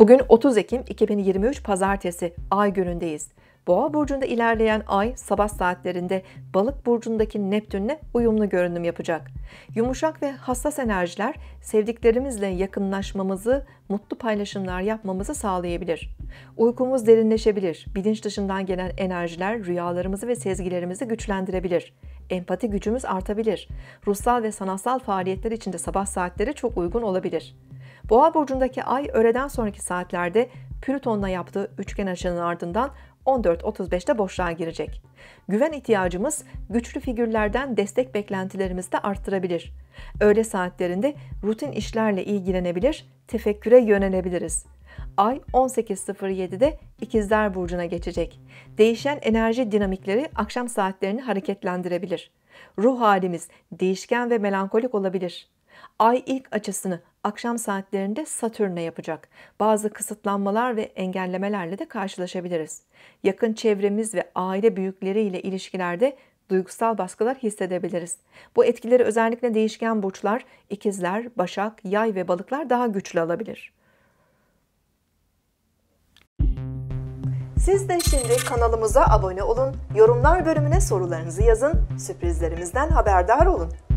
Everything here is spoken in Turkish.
Bugün 30 Ekim 2023 Pazartesi ay günündeyiz. Boğa burcunda ilerleyen ay sabah saatlerinde Balık burcundaki Neptünle uyumlu görünüm yapacak. Yumuşak ve hassas enerjiler sevdiklerimizle yakınlaşmamızı, mutlu paylaşımlar yapmamızı sağlayabilir. Uykumuz derinleşebilir. Bilinç dışından gelen enerjiler rüyalarımızı ve sezgilerimizi güçlendirebilir. Empati gücümüz artabilir. Ruhsal ve sanatsal faaliyetler için de sabah saatleri çok uygun olabilir. Boğa burcundaki ay öğleden sonraki saatlerde Plüton'la yaptığı üçgen açının ardından 14.35'te boşluğa girecek. Güven ihtiyacımız güçlü figürlerden destek beklentilerimizi de arttırabilir. Öğle saatlerinde rutin işlerle ilgilenebilir, tefekküre yönelebiliriz. Ay 18.07'de İkizler Burcu'na geçecek. Değişen enerji dinamikleri akşam saatlerini hareketlendirebilir. Ruh halimiz değişken ve melankolik olabilir. Ay ilk açısını akşam saatlerinde Satürn'e yapacak. Bazı kısıtlanmalar ve engellemelerle de karşılaşabiliriz. Yakın çevremiz ve aile büyükleriyle ilişkilerde duygusal baskılar hissedebiliriz. Bu etkileri özellikle değişken burçlar, ikizler, başak, yay ve balıklar daha güçlü alabilir. Siz de şimdi kanalımıza abone olun, yorumlar bölümüne sorularınızı yazın, sürprizlerimizden haberdar olun.